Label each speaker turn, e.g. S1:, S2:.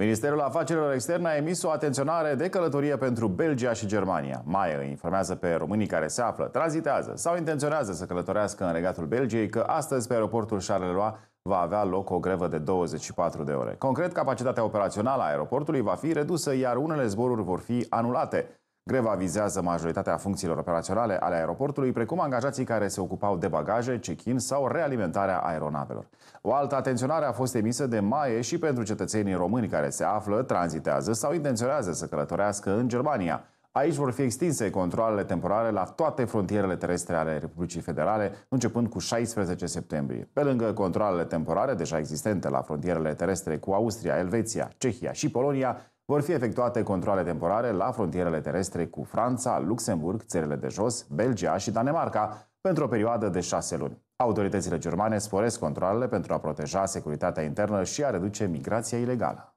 S1: Ministerul Afacerilor Externe a emis o atenționare de călătorie pentru Belgia și Germania. Mai îi informează pe românii care se află, tranzitează sau intenționează să călătorească în regatul Belgiei că astăzi pe aeroportul Charleroi va avea loc o grevă de 24 de ore. Concret, capacitatea operațională a aeroportului va fi redusă, iar unele zboruri vor fi anulate. Greva vizează majoritatea funcțiilor operaționale ale aeroportului, precum angajații care se ocupau de bagaje, check-in sau realimentarea aeronavelor. O altă atenționare a fost emisă de maie și pentru cetățenii români care se află, tranzitează sau intenționează să călătorească în Germania. Aici vor fi extinse controlele temporare la toate frontierele terestre ale Republicii Federale, începând cu 16 septembrie. Pe lângă controlele temporare deja existente la frontierele terestre cu Austria, Elveția, Cehia și Polonia, vor fi efectuate controle temporare la frontierele terestre cu Franța, Luxemburg, țările de jos, Belgia și Danemarca pentru o perioadă de șase luni. Autoritățile germane sporesc controlele pentru a proteja securitatea internă și a reduce migrația ilegală.